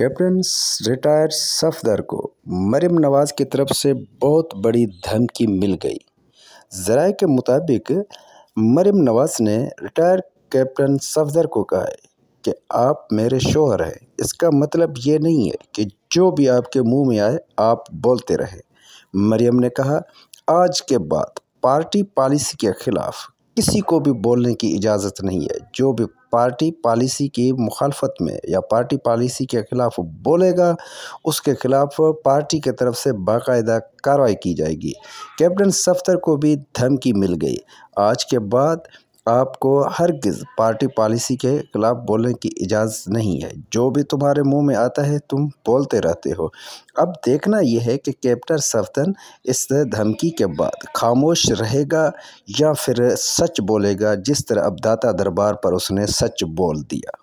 captain retire Safdar को मरियम नवाज़ की तरफ से बहुत बड़ी धमकी मिल गई जराए के मुताबिक मरियम नवाज़ ने रिटायर कैप्टन सफदर को कहा है कि आप मेरे शोहर हैं इसका मतलब ये नहीं है कि जो भी आपके मुंह में आए आप बोलते रहे मरियम ने कहा आज के बाद पार्टी पॉलिसी के ख़िलाफ़ किसी को भी बोलने की इजाज़त नहीं है जो भी पार्टी पॉलिसी की मुखालफत में या पार्टी पॉलिसी के ख़िलाफ़ बोलेगा उसके ख़िलाफ़ पार्टी के तरफ से बाकायदा कार्रवाई की जाएगी कैप्टन सफ्तर को भी धमकी मिल गई आज के बाद आपको हरगिज़ पार्टी पॉलिसी के ख़िलाफ़ बोलने की इजाज़त नहीं है जो भी तुम्हारे मुंह में आता है तुम बोलते रहते हो अब देखना यह है कि कैप्टन सफ्तन इस धमकी के बाद खामोश रहेगा या फिर सच बोलेगा जिस तरह अब दाता दरबार पर उसने सच बोल दिया